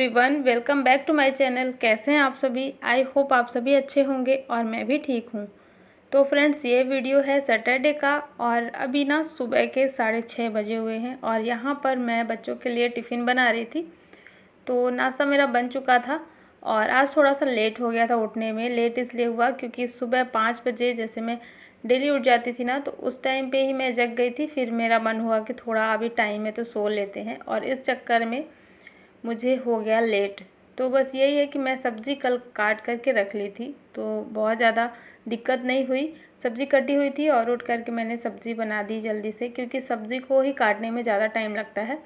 everyone welcome back to my channel कैसे हैं आप सभी आई होप आप सभी अच्छे होंगे और मैं भी ठीक हूँ तो फ्रेंड्स ये वीडियो है सैटरडे का और अभी ना सुबह के साढ़े छः बजे हुए हैं और यहाँ पर मैं बच्चों के लिए टिफ़िन बना रही थी तो नाश्ता मेरा बन चुका था और आज थोड़ा सा लेट हो गया था उठने में लेट इसलिए हुआ क्योंकि सुबह पाँच बजे जैसे मैं डेली उठ जाती थी ना तो उस टाइम पर ही मैं जग गई थी फिर मेरा मन हुआ कि थोड़ा अभी टाइम है तो सो लेते हैं और इस चक्कर में मुझे हो गया लेट तो बस यही है कि मैं सब्ज़ी कल काट करके रख ली थी तो बहुत ज़्यादा दिक्कत नहीं हुई सब्ज़ी कटी हुई थी और उठ करके मैंने सब्ज़ी बना दी जल्दी से क्योंकि सब्ज़ी को ही काटने में ज़्यादा टाइम लगता है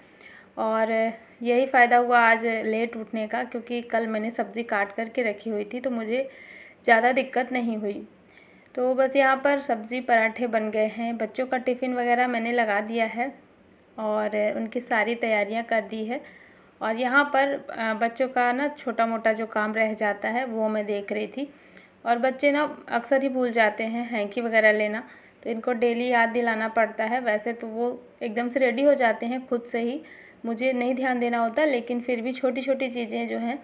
और यही फ़ायदा हुआ आज लेट उठने का क्योंकि कल मैंने सब्ज़ी काट करके रखी हुई थी तो मुझे ज़्यादा दिक्कत नहीं हुई तो बस यहाँ पर सब्ज़ी पराठे बन गए हैं बच्चों का टिफ़िन वगैरह मैंने लगा दिया है और उनकी सारी तैयारियाँ कर दी है और यहाँ पर बच्चों का ना छोटा मोटा जो काम रह जाता है वो मैं देख रही थी और बच्चे ना अक्सर ही भूल जाते हैं हैंकी वगैरह लेना तो इनको डेली याद दिलाना पड़ता है वैसे तो वो एकदम से रेडी हो जाते हैं खुद से ही मुझे नहीं ध्यान देना होता लेकिन फिर भी छोटी छोटी चीज़ें जो हैं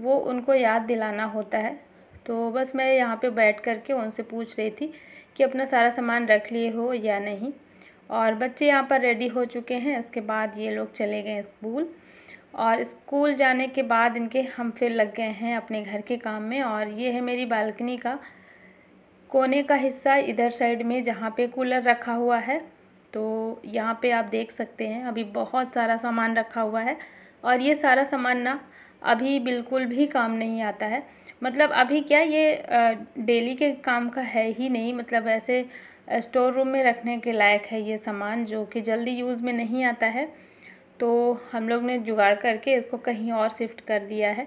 वो उनको याद दिलाना होता है तो बस मैं यहाँ पे बैठ कर के उनसे पूछ रही थी कि अपना सारा सामान रख लिए हो या नहीं और बच्चे यहाँ पर रेडी हो चुके हैं इसके बाद ये लोग चले गए स्कूल और स्कूल जाने के बाद इनके हम फिर लग गए हैं अपने घर के काम में और ये है मेरी बालकनी का कोने का हिस्सा इधर साइड में जहाँ पे कूलर रखा हुआ है तो यहाँ पे आप देख सकते हैं अभी बहुत सारा सामान रखा हुआ है और ये सारा सामान ना अभी बिल्कुल भी काम नहीं आता है मतलब अभी क्या ये डेली के काम का है ही नहीं मतलब ऐसे स्टोर रूम में रखने के लायक है ये सामान जो कि जल्दी यूज़ में नहीं आता है तो हम लोग ने जुगाड़ करके इसको कहीं और शिफ्ट कर दिया है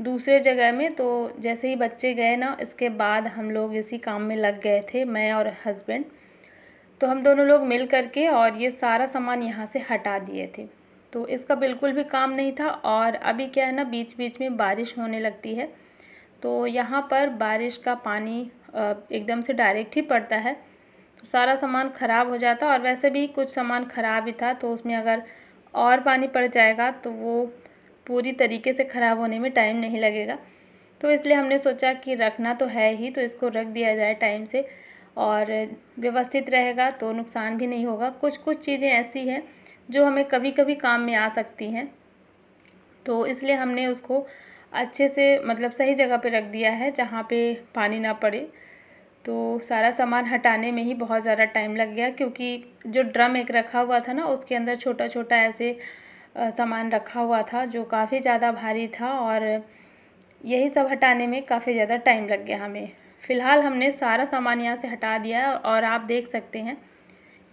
दूसरे जगह में तो जैसे ही बच्चे गए ना इसके बाद हम लोग इसी काम में लग गए थे मैं और हस्बैंड तो हम दोनों लोग मिल करके और ये सारा सामान यहाँ से हटा दिए थे तो इसका बिल्कुल भी काम नहीं था और अभी क्या है ना बीच बीच में बारिश होने लगती है तो यहाँ पर बारिश का पानी एकदम से डायरेक्ट ही पड़ता है तो सारा सामान ख़राब हो जाता और वैसे भी कुछ सामान ख़राब ही था तो उसमें अगर और पानी पड़ जाएगा तो वो पूरी तरीके से ख़राब होने में टाइम नहीं लगेगा तो इसलिए हमने सोचा कि रखना तो है ही तो इसको रख दिया जाए टाइम से और व्यवस्थित रहेगा तो नुकसान भी नहीं होगा कुछ कुछ चीज़ें ऐसी हैं जो हमें कभी कभी काम में आ सकती हैं तो इसलिए हमने उसको अच्छे से मतलब सही जगह पे रख दिया है जहाँ पे पानी ना पड़े तो सारा सामान हटाने में ही बहुत ज़्यादा टाइम लग गया क्योंकि जो ड्रम एक रखा हुआ था ना उसके अंदर छोटा छोटा ऐसे सामान रखा हुआ था जो काफ़ी ज़्यादा भारी था और यही सब हटाने में काफ़ी ज़्यादा टाइम लग गया हमें फ़िलहाल हमने सारा सामान यहाँ से हटा दिया और आप देख सकते हैं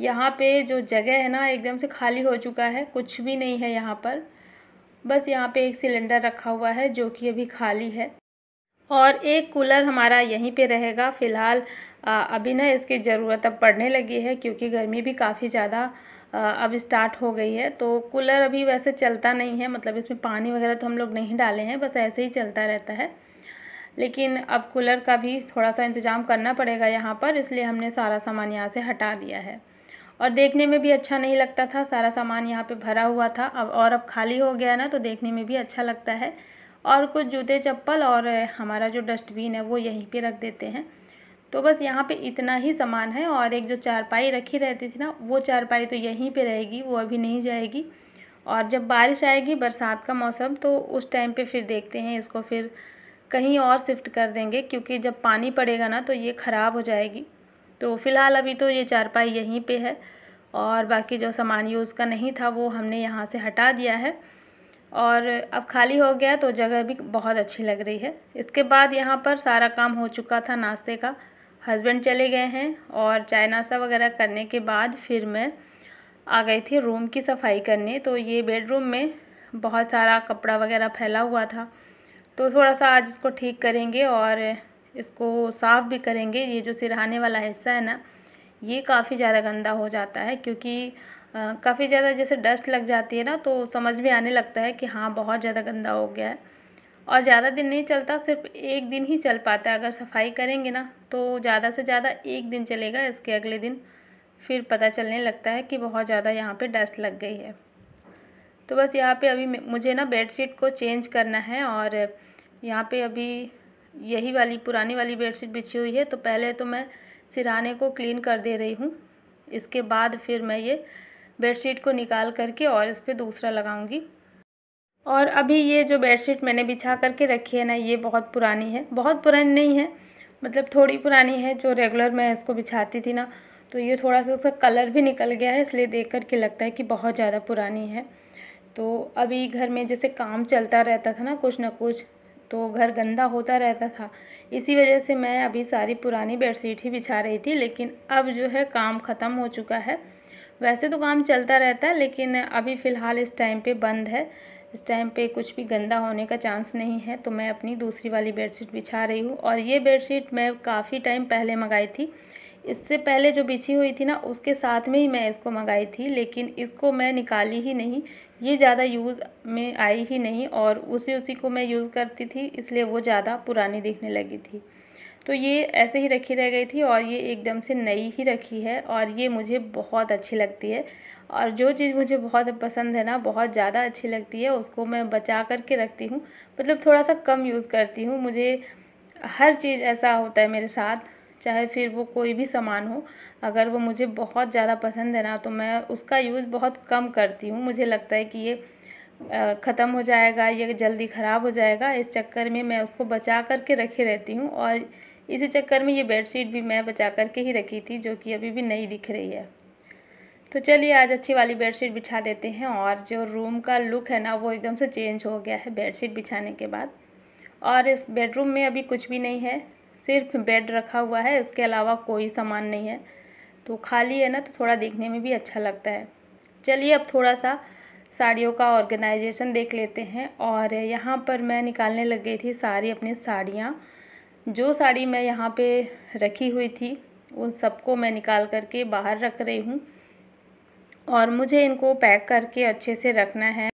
यहाँ पे जो जगह है ना एकदम से खाली हो चुका है कुछ भी नहीं है यहाँ पर बस यहाँ पे एक सिलेंडर रखा हुआ है जो कि अभी खाली है और एक कूलर हमारा यहीं पे रहेगा फ़िलहाल अभी ना इसकी ज़रूरत अब पड़ने लगी है क्योंकि गर्मी भी काफ़ी ज़्यादा अब स्टार्ट हो गई है तो कूलर अभी वैसे चलता नहीं है मतलब इसमें पानी वगैरह तो हम लोग नहीं डाले हैं बस ऐसे ही चलता रहता है लेकिन अब कूलर का भी थोड़ा सा इंतज़ाम करना पड़ेगा यहाँ पर इसलिए हमने सारा सामान यहाँ से हटा दिया है और देखने में भी अच्छा नहीं लगता था सारा सामान यहाँ पे भरा हुआ था अब और अब खाली हो गया ना तो देखने में भी अच्छा लगता है और कुछ जूते चप्पल और हमारा जो डस्टबिन है वो यहीं पे रख देते हैं तो बस यहाँ पे इतना ही सामान है और एक जो चारपाई रखी रहती थी ना वो चारपाई तो यहीं पे रहेगी वो अभी नहीं जाएगी और जब बारिश आएगी बरसात का मौसम तो उस टाइम पे फिर देखते हैं इसको फिर कहीं और शिफ्ट कर देंगे क्योंकि जब पानी पड़ेगा ना तो ये ख़राब हो जाएगी तो फ़िलहाल अभी तो ये चारपाई यहीं पर है और बाकी जो सामान यूज़ का नहीं था वो हमने यहाँ से हटा दिया है और अब खाली हो गया तो जगह भी बहुत अच्छी लग रही है इसके बाद यहाँ पर सारा काम हो चुका था नाश्ते का हस्बैंड चले गए हैं और चाय नाश्ता वगैरह करने के बाद फिर मैं आ गई थी रूम की सफाई करने तो ये बेडरूम में बहुत सारा कपड़ा वगैरह फैला हुआ था तो थोड़ा सा आज इसको ठीक करेंगे और इसको साफ़ भी करेंगे ये जो सिरहाने वाला हिस्सा है ना ये काफ़ी ज़्यादा गंदा हो जाता है क्योंकि काफ़ी ज़्यादा जैसे डस्ट लग जाती है ना तो समझ में आने लगता है कि हाँ बहुत ज़्यादा गंदा हो गया है और ज़्यादा दिन नहीं चलता सिर्फ एक दिन ही चल पाता है अगर सफाई करेंगे ना तो ज़्यादा से ज़्यादा एक दिन चलेगा इसके अगले दिन फिर पता चलने लगता है कि बहुत ज़्यादा यहाँ पे डस्ट लग गई है तो बस यहाँ पे अभी मुझे ना बेडशीट को चेंज करना है और यहाँ पे अभी यही वाली पुरानी वाली बेडशीट बिछी हुई है तो पहले तो मैं सिराने को क्लीन कर दे रही हूँ इसके बाद फिर मैं ये बेडशीट को निकाल करके और इस पर दूसरा लगाऊंगी और अभी ये जो बेडशीट मैंने बिछा करके रखी है ना ये बहुत पुरानी है बहुत पुरानी नहीं है मतलब थोड़ी पुरानी है जो रेगुलर मैं इसको बिछाती थी ना तो ये थोड़ा सा उसका कलर भी निकल गया है इसलिए देख कर के लगता है कि बहुत ज़्यादा पुरानी है तो अभी घर में जैसे काम चलता रहता था ना कुछ ना कुछ तो घर गंदा होता रहता था इसी वजह से मैं अभी सारी पुरानी बेडशीट ही बिछा रही थी लेकिन अब जो है काम ख़त्म हो चुका है वैसे तो काम चलता रहता है लेकिन अभी फ़िलहाल इस टाइम पे बंद है इस टाइम पे कुछ भी गंदा होने का चांस नहीं है तो मैं अपनी दूसरी वाली बेडशीट बिछा रही हूँ और ये बेडशीट मैं काफ़ी टाइम पहले मंगाई थी इससे पहले जो बिछी हुई थी ना उसके साथ में ही मैं इसको मंगाई थी लेकिन इसको मैं निकाली ही नहीं ये ज़्यादा यूज़ में आई ही नहीं और उसी उसी को मैं यूज़ करती थी इसलिए वो ज़्यादा पुरानी दिखने लगी थी तो ये ऐसे ही रखी रह गई थी और ये एकदम से नई ही रखी है और ये मुझे बहुत अच्छी लगती है और जो चीज़ मुझे बहुत पसंद है ना बहुत ज़्यादा अच्छी लगती है उसको मैं बचा करके रखती हूँ मतलब थोड़ा सा कम यूज़ करती हूँ मुझे हर चीज़ ऐसा होता है मेरे साथ चाहे फिर वो कोई भी सामान हो अगर वो मुझे बहुत ज़्यादा पसंद है ना तो मैं उसका यूज़ बहुत कम करती हूँ मुझे लगता है कि ये ख़त्म हो जाएगा ये जल्दी ख़राब हो जाएगा इस चक्कर में मैं उसको बचा करके रखी रहती हूँ और इसी चक्कर में ये बेडशीट भी मैं बचा करके ही रखी थी जो कि अभी भी नहीं दिख रही है तो चलिए आज अच्छी वाली बेडशीट बिछा देते हैं और जो रूम का लुक है ना वो एकदम से चेंज हो गया है बेडशीट बिछाने के बाद और इस बेडरूम में अभी कुछ भी नहीं है सिर्फ बेड रखा हुआ है इसके अलावा कोई सामान नहीं है तो खाली है ना तो थोड़ा देखने में भी अच्छा लगता है चलिए अब थोड़ा सा साड़ियों का ऑर्गेनाइजेशन देख लेते हैं और यहाँ पर मैं निकालने लग गई थी सारी अपनी साड़ियाँ जो साड़ी मैं यहाँ पे रखी हुई थी उन सबको मैं निकाल करके बाहर रख रही हूँ और मुझे इनको पैक करके अच्छे से रखना है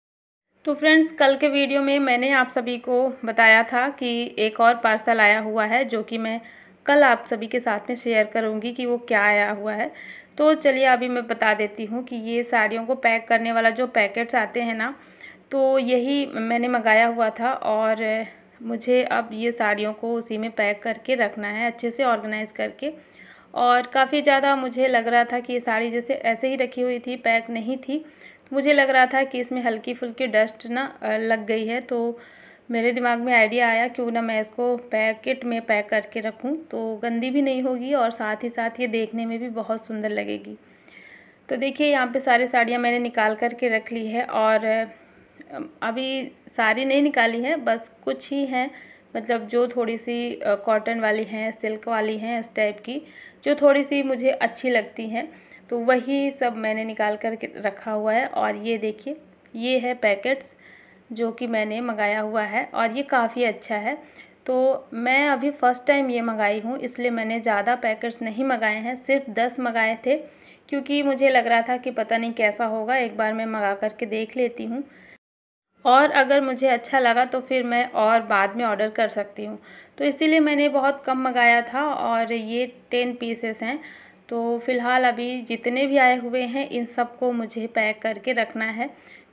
तो फ्रेंड्स कल के वीडियो में मैंने आप सभी को बताया था कि एक और पार्सल आया हुआ है जो कि मैं कल आप सभी के साथ में शेयर करूँगी कि वो क्या आया हुआ है तो चलिए अभी मैं बता देती हूँ कि ये साड़ियों को पैक करने वाला जो पैकेट्स आते हैं ना तो यही मैंने मंगाया हुआ था और मुझे अब ये साड़ियों को उसी में पैक करके रखना है अच्छे से ऑर्गेनाइज़ करके और काफ़ी ज़्यादा मुझे लग रहा था कि ये साड़ी जैसे ऐसे ही रखी हुई थी पैक नहीं थी मुझे लग रहा था कि इसमें हल्की फुल्की डस्ट ना लग गई है तो मेरे दिमाग में आइडिया आया क्यों ना मैं इसको पैकेट में पैक करके रखूं तो गंदी भी नहीं होगी और साथ ही साथ ये देखने में भी बहुत सुंदर लगेगी तो देखिए यहाँ पे सारी साड़ियाँ मैंने निकाल करके रख ली है और अभी सारी नहीं निकाली है बस कुछ ही हैं मतलब जो थोड़ी सी कॉटन वाली हैं सिल्क वाली हैं इस टाइप की जो थोड़ी सी मुझे अच्छी लगती हैं तो वही सब मैंने निकाल कर रखा हुआ है और ये देखिए ये है पैकेट्स जो कि मैंने मंगाया हुआ है और ये काफ़ी अच्छा है तो मैं अभी फ़र्स्ट टाइम ये मंगाई हूँ इसलिए मैंने ज़्यादा पैकेट्स नहीं मंगाए हैं सिर्फ दस मंगाए थे क्योंकि मुझे लग रहा था कि पता नहीं कैसा होगा एक बार मैं मंगा करके देख लेती हूँ और अगर मुझे अच्छा लगा तो फिर मैं और बाद में ऑर्डर कर सकती हूँ तो इसीलिए मैंने बहुत कम मंगाया था और ये टेन पीसेस हैं तो फ़िलहाल अभी जितने भी आए हुए हैं इन सब को मुझे पैक करके रखना है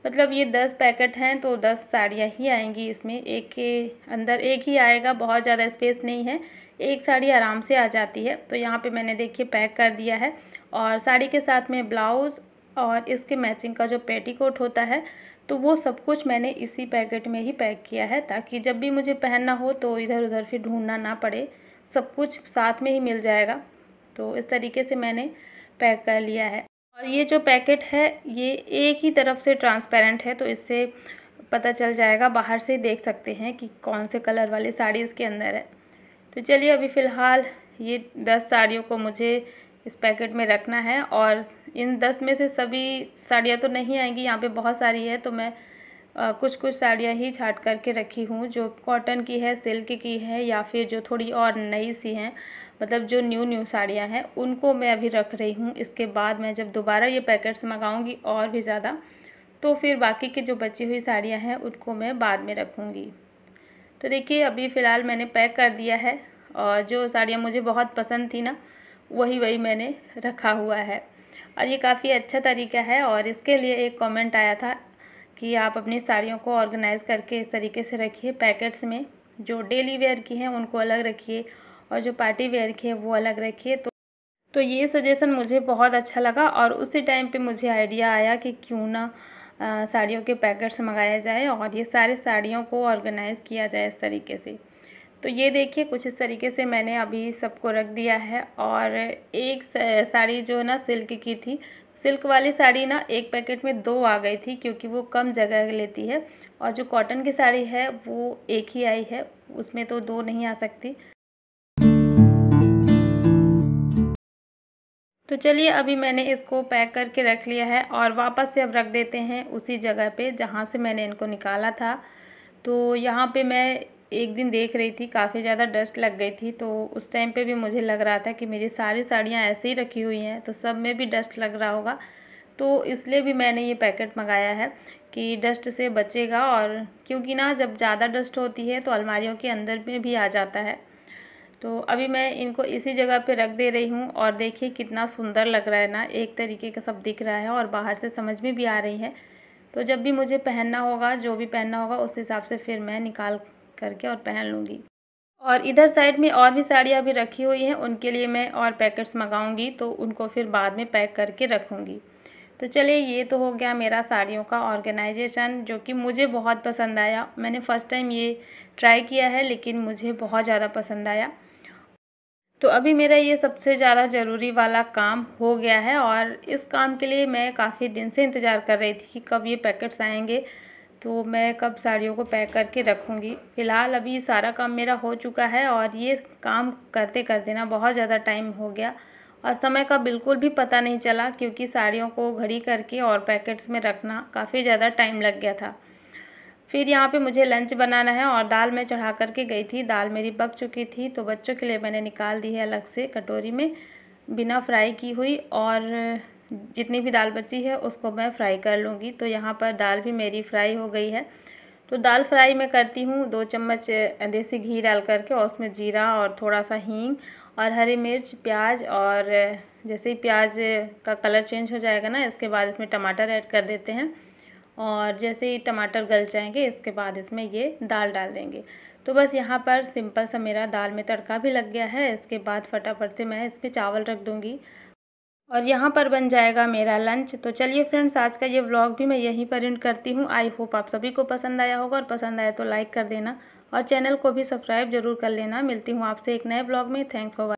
मतलब ये दस पैकेट हैं तो दस साड़ियाँ ही आएंगी इसमें एक के अंदर एक ही आएगा बहुत ज़्यादा स्पेस नहीं है एक साड़ी आराम से आ जाती है तो यहाँ पे मैंने देखिए पैक कर दिया है और साड़ी के साथ में ब्लाउज़ और इसके मैचिंग का जो पेटीकोट होता है तो वो सब कुछ मैंने इसी पैकेट में ही पैक किया है ताकि जब भी मुझे पहनना हो तो इधर उधर फिर ढूंढना ना पड़े सब कुछ साथ में ही मिल जाएगा तो इस तरीके से मैंने पैक कर लिया है और ये जो पैकेट है ये एक ही तरफ से ट्रांसपेरेंट है तो इससे पता चल जाएगा बाहर से देख सकते हैं कि कौन से कलर वाली साड़ी इसके अंदर है तो चलिए अभी फ़िलहाल ये दस साड़ियों को मुझे इस पैकेट में रखना है और इन दस में से सभी साड़ियाँ तो नहीं आएंगी यहाँ पे बहुत सारी है तो मैं आ, कुछ कुछ साड़ियाँ ही छाट करके रखी हूँ जो कॉटन की है सिल्क की है या फिर जो थोड़ी और नई सी हैं मतलब जो न्यू न्यू साड़ियाँ हैं उनको मैं अभी रख रही हूँ इसके बाद मैं जब दोबारा ये पैकेट्स मंगाऊँगी और भी ज़्यादा तो फिर बाकी की जो बची हुई साड़ियाँ हैं उनको मैं बाद में रखूँगी तो देखिए अभी फ़िलहाल मैंने पैक कर दिया है और जो साड़ियाँ मुझे बहुत पसंद थी ना वही वही मैंने रखा हुआ है और ये काफ़ी अच्छा तरीका है और इसके लिए एक कमेंट आया था कि आप अपनी साड़ियों को ऑर्गेनाइज़ करके इस तरीके से रखिए पैकेट्स में जो डेली वेयर की हैं उनको अलग रखिए और जो पार्टी वेयर की है वो अलग रखिए तो तो ये सजेशन मुझे बहुत अच्छा लगा और उसी टाइम पे मुझे आइडिया आया कि क्यों ना साड़ियों के पैकेट्स मंगाए जाए और ये सारी साड़ियों को ऑर्गेनाइज़ किया जाए इस तरीके से तो ये देखिए कुछ इस तरीके से मैंने अभी सबको रख दिया है और एक साड़ी जो है ना सिल्क की थी सिल्क वाली साड़ी ना एक पैकेट में दो आ गई थी क्योंकि वो कम जगह लेती है और जो कॉटन की साड़ी है वो एक ही आई है उसमें तो दो नहीं आ सकती तो चलिए अभी मैंने इसको पैक करके रख लिया है और वापस से अब रख देते हैं उसी जगह पे जहाँ से मैंने इनको निकाला था तो यहाँ पे मैं एक दिन देख रही थी काफ़ी ज़्यादा डस्ट लग गई थी तो उस टाइम पे भी मुझे लग रहा था कि मेरी सारी साड़ियाँ ऐसे ही रखी हुई हैं तो सब में भी डस्ट लग रहा होगा तो इसलिए भी मैंने ये पैकेट मंगाया है कि डस्ट से बचेगा और क्योंकि ना जब ज़्यादा डस्ट होती है तो अलमारियों के अंदर में भी आ जाता है तो अभी मैं इनको इसी जगह पे रख दे रही हूँ और देखिए कितना सुंदर लग रहा है ना एक तरीके का सब दिख रहा है और बाहर से समझ में भी आ रही है तो जब भी मुझे पहनना होगा जो भी पहनना होगा उस हिसाब से फिर मैं निकाल करके और पहन लूँगी और इधर साइड में और भी साड़ियाँ भी रखी हुई हैं उनके लिए मैं और पैकेट्स मंगाऊँगी तो उनको फिर बाद में पैक करके रखूँगी तो चलिए ये तो हो गया मेरा साड़ियों का ऑर्गेनाइजेशन जो कि मुझे बहुत पसंद आया मैंने फ़र्स्ट टाइम ये ट्राई किया है लेकिन मुझे बहुत ज़्यादा पसंद आया तो अभी मेरा ये सबसे ज़्यादा ज़रूरी वाला काम हो गया है और इस काम के लिए मैं काफ़ी दिन से इंतज़ार कर रही थी कि कब ये पैकेट्स आएंगे तो मैं कब साड़ियों को पैक करके रखूँगी फ़िलहाल अभी सारा काम मेरा हो चुका है और ये काम करते करते ना बहुत ज़्यादा टाइम हो गया और समय का बिल्कुल भी पता नहीं चला क्योंकि साड़ियों को घड़ी करके और पैकेट्स में रखना काफ़ी ज़्यादा टाइम लग गया था फिर यहाँ पे मुझे लंच बनाना है और दाल मैं चढ़ा करके गई थी दाल मेरी पक चुकी थी तो बच्चों के लिए मैंने निकाल दी है अलग से कटोरी में बिना फ्राई की हुई और जितनी भी दाल बची है उसको मैं फ्राई कर लूँगी तो यहाँ पर दाल भी मेरी फ्राई हो गई है तो दाल फ्राई मैं करती हूँ दो चम्मच देसी घी डाल करके और उसमें जीरा और थोड़ा सा हींग और हरी मिर्च प्याज और जैसे ही प्याज का कलर चेंज हो जाएगा ना इसके बाद इसमें टमाटर ऐड कर देते हैं और जैसे ही टमाटर गल जाएंगे इसके बाद इसमें ये दाल डाल देंगे तो बस यहाँ पर सिंपल सा मेरा दाल में तड़का भी लग गया है इसके बाद फटाफट से मैं इसमें चावल रख दूँगी और यहाँ पर बन जाएगा मेरा लंच तो चलिए फ्रेंड्स आज का ये व्लॉग भी मैं यहीं पर एंड करती हूँ आई होप आप सभी को पसंद आया होगा और पसंद आया तो लाइक कर देना और चैनल को भी सब्सक्राइब जरूर कर लेना मिलती हूँ आपसे एक नए ब्लॉग में थैंक्स फॉर